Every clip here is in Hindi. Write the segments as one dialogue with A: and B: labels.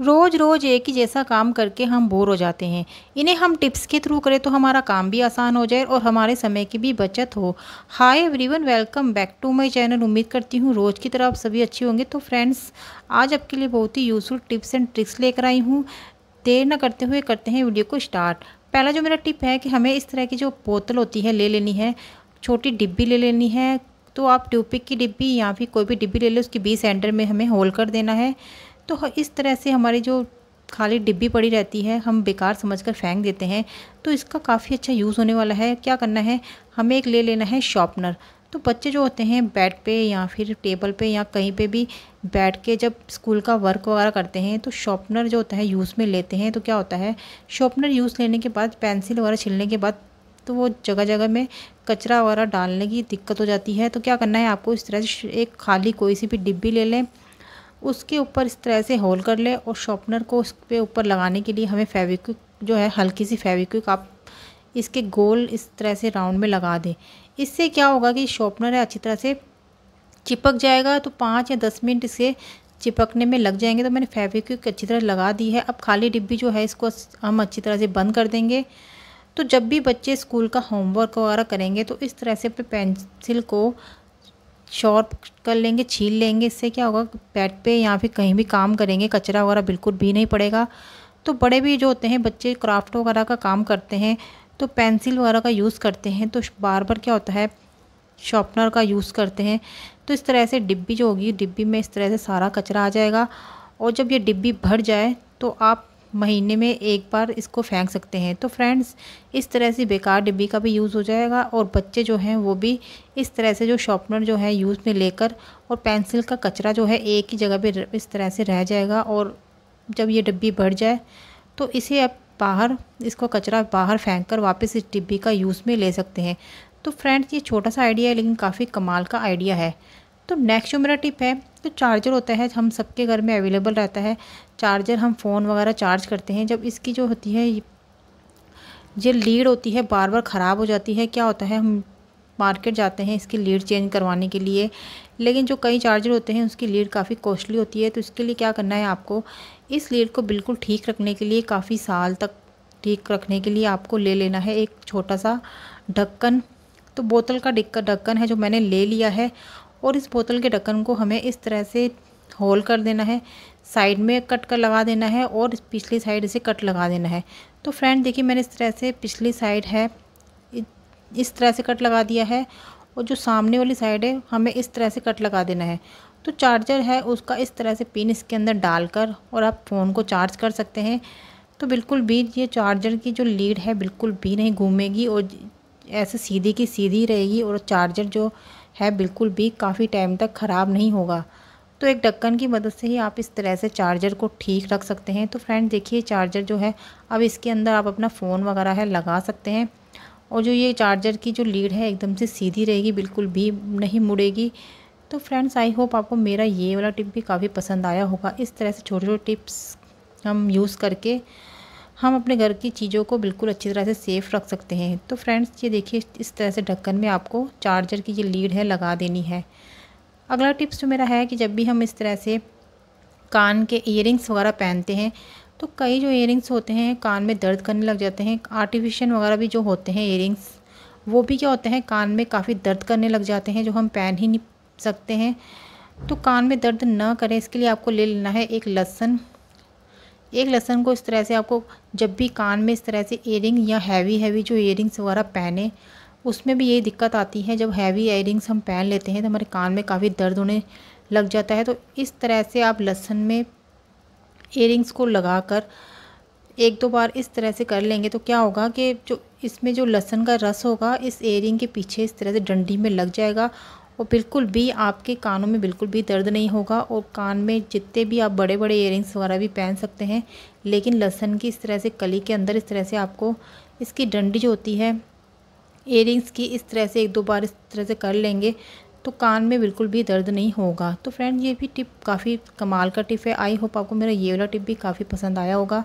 A: रोज़ रोज़ एक ही जैसा काम करके हम बोर हो जाते हैं इन्हें हम टिप्स के थ्रू करें तो हमारा काम भी आसान हो जाए और हमारे समय की भी बचत हो hi everyone welcome back to my channel उम्मीद करती हूँ रोज़ की तरह आप सभी अच्छे होंगे तो फ्रेंड्स आज आपके लिए बहुत ही यूज़फुल टिप्स एंड ट्रिक्स लेकर आई हूँ देर ना करते हुए करते हैं वीडियो को स्टार्ट पहला जो मेरा टिप है कि हमें इस तरह की जो बोतल होती है ले लेनी है छोटी डिब्बी ले लेनी है तो आप ट्यूपिक की डिब्बी या फिर कोई भी डिब्बी ले लें उसकी बीस एंडर में हमें होल कर देना है तो इस तरह से हमारी जो खाली डिब्बी पड़ी रहती है हम बेकार समझकर फेंक देते हैं तो इसका काफ़ी अच्छा यूज़ होने वाला है क्या करना है हमें एक ले लेना है शॉपनर तो बच्चे जो होते हैं बेड पे या फिर टेबल पे या कहीं पे भी बैठ के जब स्कूल का वर्क वगैरह करते हैं तो शॉपनर जो होता है यूज़ में लेते हैं तो क्या होता है शॉपनर यूज़ लेने के बाद पेंसिल वगैरह छिलने के बाद तो वो जगह जगह में कचरा वगैरह डालने की दिक्कत हो जाती है तो क्या करना है आपको इस तरह से एक खाली कोई सी भी डिब्बी ले लें उसके ऊपर इस तरह से होल कर ले और शॉपनर को उसके ऊपर लगाने के लिए हमें फेविक्विक जो है हल्की सी फेविक्विक आप इसके गोल इस तरह से राउंड में लगा दें इससे क्या होगा कि शॉपनर है अच्छी तरह से चिपक जाएगा तो पाँच या दस मिनट इसे चिपकने में लग जाएंगे तो मैंने फेविक्विक अच्छी तरह लगा दी है अब खाली डिब्बी जो है इसको हम अच्छी तरह से बंद कर देंगे तो जब भी बच्चे स्कूल का होमवर्क वगैरह करेंगे तो इस तरह से अपने पेंसिल को शॉर्प कर लेंगे छील लेंगे इससे क्या होगा पैट पे या फिर कहीं भी काम करेंगे कचरा वगैरह बिल्कुल भी नहीं पड़ेगा तो बड़े भी जो होते हैं बच्चे क्राफ्ट वगैरह का काम करते हैं तो पेंसिल वगैरह का यूज़ करते हैं तो बार बार क्या होता है शॉर्पनर का यूज़ करते हैं तो इस तरह से डिब्बी जो होगी डिब्बी में इस तरह से सारा कचरा आ जाएगा और जब ये डिब्बी भर जाए तो आप महीने में एक बार इसको फेंक सकते हैं तो फ्रेंड्स इस तरह से बेकार डिब्बी का भी यूज़ हो जाएगा और बच्चे जो हैं वो भी इस तरह से जो शॉपनर जो है यूज़ में लेकर और पेंसिल का कचरा जो है एक ही जगह पे इस तरह से रह जाएगा और जब ये डिब्बी भर जाए तो इसे आप बाहर इसको कचरा बाहर फेंक कर वापस इस डिब्बी का यूज़ में ले सकते हैं तो फ्रेंड्स ये छोटा सा आइडिया है लेकिन काफ़ी कमाल का आइडिया है तो नेक्स्ट जो मेरा टिप है तो चार्जर होता है हम सबके घर में अवेलेबल रहता है चार्जर हम फ़ोन वगैरह चार्ज करते हैं जब इसकी जो होती है ये लीड होती है बार बार ख़राब हो जाती है क्या होता है हम मार्केट जाते हैं इसकी लीड चेंज करवाने के लिए लेकिन जो कई चार्जर होते हैं उसकी लीड काफ़ी कॉस्टली होती है तो इसके लिए क्या करना है आपको इस लीड को बिल्कुल ठीक रखने के लिए काफ़ी साल तक ठीक रखने के लिए आपको ले लेना है एक छोटा सा ढक्कन तो बोतल का ढक्कन है जो मैंने ले लिया है और इस बोतल के ढक्कन को हमें इस तरह से होल कर देना है साइड में कट कर लगा देना है और पिछली साइड इसे कट लगा देना है तो फ्रेंड देखिए मैंने इस तरह से पिछली साइड है इस तरह से कट लगा दिया है और जो सामने वाली साइड है हमें इस तरह से कट लगा देना है तो चार्जर है उसका इस तरह से पिन इसके अंदर डालकर और आप फ़ोन को चार्ज कर सकते हैं तो बिल्कुल भी ये चार्जर की जो लीड है बिल्कुल भी नहीं घूमेगी और ऐसे सीधी की सीधी रहेगी और चार्जर जो है बिल्कुल भी काफ़ी टाइम तक ख़राब नहीं होगा तो एक ढक्कन की मदद से ही आप इस तरह से चार्जर को ठीक रख सकते हैं तो फ्रेंड देखिए चार्जर जो है अब इसके अंदर आप अपना फ़ोन वगैरह है लगा सकते हैं और जो ये चार्जर की जो लीड है एकदम से सीधी रहेगी बिल्कुल भी नहीं मुड़ेगी तो फ्रेंड्स आई होप आपको मेरा ये वाला टिप भी काफ़ी पसंद आया होगा इस तरह से छोटे छोटे टिप्स हम यूज़ करके हम अपने घर की चीज़ों को बिल्कुल अच्छी तरह से सेफ़ रख सकते हैं तो फ्रेंड्स ये देखिए इस तरह से ढक्कन में आपको चार्जर की ये लीड है लगा देनी है अगला टिप्स जो तो मेरा है कि जब भी हम इस तरह से कान के इयरिंग्स वगैरह पहनते हैं तो कई जो इयरिंग्स होते हैं कान में दर्द करने लग जाते हैं आर्टिफिशियल वगैरह भी जो होते हैं इयरिंग्स वो भी क्या होते हैं कान में काफ़ी दर्द करने लग जाते हैं जो हम पहन ही नहीं सकते हैं तो कान में दर्द ना करें इसके लिए आपको ले लेना है एक लहसन एक लहसन को इस तरह से आपको जब भी कान में इस तरह से एयरिंग या हैवी हैवी जो एयरिंग्स वगैरह पहने उसमें भी यही दिक्कत आती है जब हैवी एयरिंग्स हम पहन लेते हैं तो हमारे कान में काफ़ी दर्द होने लग जाता है तो इस तरह से आप लहसन में एयरिंग्स को लगा कर एक दो बार इस तरह से कर लेंगे तो क्या होगा कि जो इसमें जो लहसन का रस होगा इस एयरिंग के पीछे इस तरह से डंडी में लग जाएगा और बिल्कुल भी आपके कानों में बिल्कुल भी दर्द नहीं होगा और कान में जितने भी आप बड़े बड़े इयरिंग्स वगैरह भी पहन सकते हैं लेकिन लहसन की इस तरह से कली के अंदर इस तरह से आपको इसकी डंडी जो होती है इयरिंग्स की इस तरह से एक दो बार इस तरह से कर लेंगे तो कान में बिल्कुल भी दर्द नहीं होगा तो फ्रेंड ये भी टिप काफ़ी कमाल का टिप है आई होप आपको मेरा ये वाला टिप भी काफ़ी पसंद आया होगा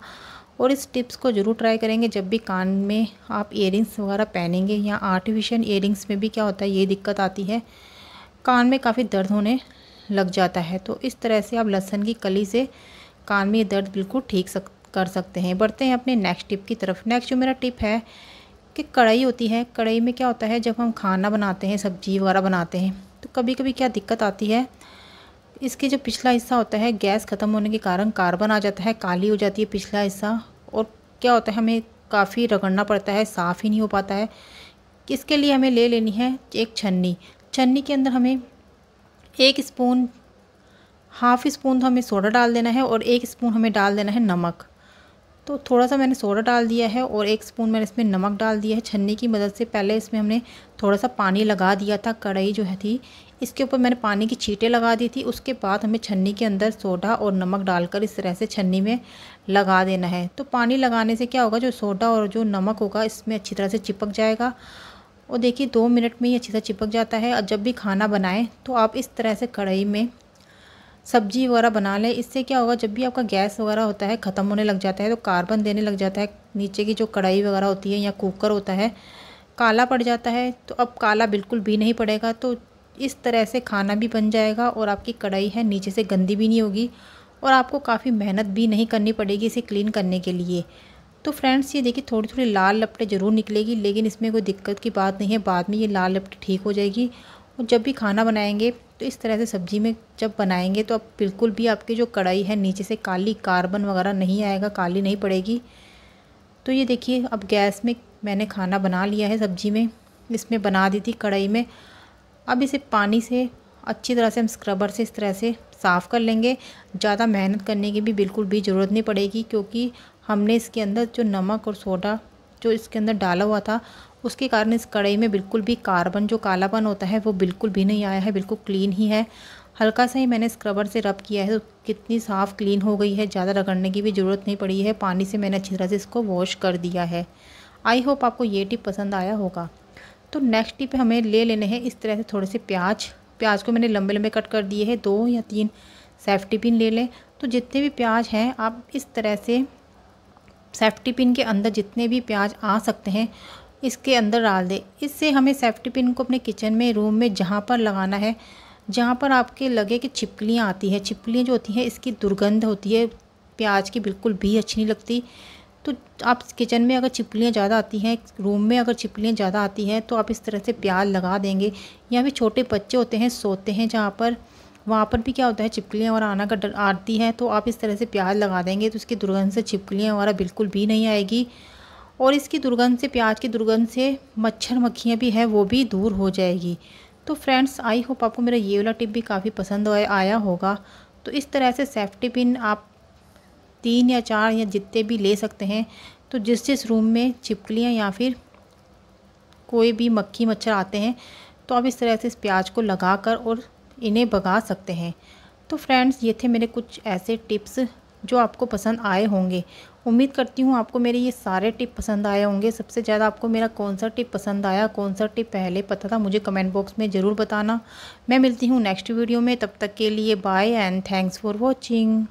A: और इस टिप्स को ज़रूर ट्राई करेंगे जब भी कान में आप एयरिंग्स वगैरह पहनेंगे या आर्टिफिशियल इयरिंग्स में भी क्या होता है ये दिक्कत आती है कान में काफ़ी दर्द होने लग जाता है तो इस तरह से आप लहसन की कली से कान में दर्द बिल्कुल ठीक सक कर सकते हैं बढ़ते हैं अपने नेक्स्ट टिप की तरफ नेक्स्ट जो मेरा टिप है कि कढ़ाई होती है कढ़ाई में क्या होता है जब हम खाना बनाते हैं सब्जी वगैरह बनाते हैं तो कभी कभी क्या दिक्कत आती है इसके जो पिछला हिस्सा होता है गैस ख़त्म होने के कारण कार्बन आ जाता है काली हो जाती है पिछला हिस्सा और क्या होता है हमें काफ़ी रगड़ना पड़ता है साफ़ ही नहीं हो पाता है इसके लिए हमें ले लेनी है एक छन्नी छन्नी के अंदर हमें एक स्पून हाफ स्पून तो हमें सोडा डाल देना है और एक स्पून हमें डाल देना है नमक तो थोड़ा सा मैंने सोडा डाल दिया है और एक स्पून मैंने इसमें नमक डाल दिया है छन्नी की मदद से पहले इसमें हमने थोड़ा सा पानी लगा दिया था कढ़ाई जो है थी इसके ऊपर मैंने पानी की छीटें लगा दी थी उसके बाद हमें छन्नी के अंदर सोडा और नमक डालकर इस तरह से छन्नी में लगा देना है तो पानी लगाने से क्या होगा जो सोडा और जो नमक होगा इसमें अच्छी तरह से चिपक जाएगा और देखिए दो मिनट में ही अच्छे से चिपक जाता है और जब भी खाना बनाएं तो आप इस तरह से कढ़ाई में सब्जी वगैरह बना लें इससे क्या होगा जब भी आपका गैस वगैरह होता है ख़त्म होने लग जाता है तो कार्बन देने लग जाता है नीचे की जो कढ़ाई वगैरह होती है या कुकर होता है काला पड़ जाता है तो अब काला बिल्कुल भी नहीं पड़ेगा तो इस तरह से खाना भी बन जाएगा और आपकी कढ़ाई है नीचे से गंदी भी नहीं होगी और आपको काफ़ी मेहनत भी नहीं करनी पड़ेगी इसे क्लीन करने के लिए तो फ्रेंड्स ये देखिए थोड़ी थोड़ी लाल लपटे ज़रूर निकलेगी लेकिन इसमें कोई दिक्कत की बात नहीं है बाद में ये लाल लपटे ठीक हो जाएगी और जब भी खाना बनाएंगे तो इस तरह से सब्ज़ी में जब बनाएंगे तो अब बिल्कुल भी आपकी जो कढ़ाई है नीचे से काली कार्बन वगैरह नहीं आएगा काली नहीं पड़ेगी तो ये देखिए अब गैस में मैंने खाना बना लिया है सब्ज़ी में इसमें बना दी थी कढ़ाई में अब इसे पानी से अच्छी तरह से हम स्क्रबर से इस तरह से साफ़ कर लेंगे ज़्यादा मेहनत करने की भी बिल्कुल भी ज़रूरत नहीं पड़ेगी क्योंकि हमने इसके अंदर जो नमक और सोडा जो इसके अंदर डाला हुआ था उसके कारण इस कढ़ाई में बिल्कुल भी कार्बन जो कालापन होता है वो बिल्कुल भी नहीं आया है बिल्कुल क्लीन ही है हल्का सा ही मैंने स्क्रबर से रब किया है तो कितनी साफ़ क्लीन हो गई है ज़्यादा रगड़ने की भी ज़रूरत नहीं पड़ी है पानी से मैंने अच्छी तरह से इसको वॉश कर दिया है आई होप आपको ये टिप पसंद आया होगा तो नेक्स्ट टिप हमें ले लेने हैं इस तरह से थोड़े से प्याज प्याज को मैंने लंबे लंबे कट कर दिए हैं दो या तीन सेफ्टी पिन ले लें तो जितने भी प्याज हैं आप इस तरह से सेफ्टी पिन के अंदर जितने भी प्याज आ सकते हैं इसके अंदर डाल दें इससे हमें सेफ्टी पिन को अपने किचन में रूम में जहाँ पर लगाना है जहाँ पर आपके लगे कि छिपकलियाँ आती हैं छिपकलियाँ जो होती हैं इसकी दुर्गंध होती है प्याज की बिल्कुल भी अच्छी नहीं लगती तो आप किचन में अगर छिपकलियाँ ज़्यादा आती हैं रूम में अगर छिपकलियाँ ज़्यादा आती हैं तो आप इस तरह से प्याज लगा देंगे या फिर छोटे बच्चे होते हैं सोते हैं जहाँ पर वहाँ पर भी क्या होता है चिपकलियाँ और आना का आरती है तो आप इस तरह से प्याज लगा देंगे तो उसकी दुर्गंध से छिपकलियाँ वगैरह बिल्कुल भी नहीं आएगी और इसकी दुर्गंध से प्याज की दुर्गंध से मच्छर मक्खियाँ भी है वो भी दूर हो जाएगी तो फ्रेंड्स आई होप आपको मेरा ये वाला टिप भी काफ़ी पसंद आया होगा तो इस तरह से सेफ्टी पिन आप तीन या चार या जितने भी ले सकते हैं तो जिस जिस रूम में चिपकलियाँ या फिर कोई भी मक्खी मच्छर आते हैं तो आप इस तरह से इस प्याज को लगा कर और इन्हें भगा सकते हैं तो फ्रेंड्स ये थे मेरे कुछ ऐसे टिप्स जो आपको पसंद आए होंगे उम्मीद करती हूँ आपको मेरे ये सारे टिप पसंद आए होंगे सबसे ज़्यादा आपको मेरा कौन सा टिप पसंद आया कौन सा टिप पहले पता था मुझे कमेंट बॉक्स में ज़रूर बताना मैं मिलती हूँ नेक्स्ट वीडियो में तब तक के लिए bye and thanks for watching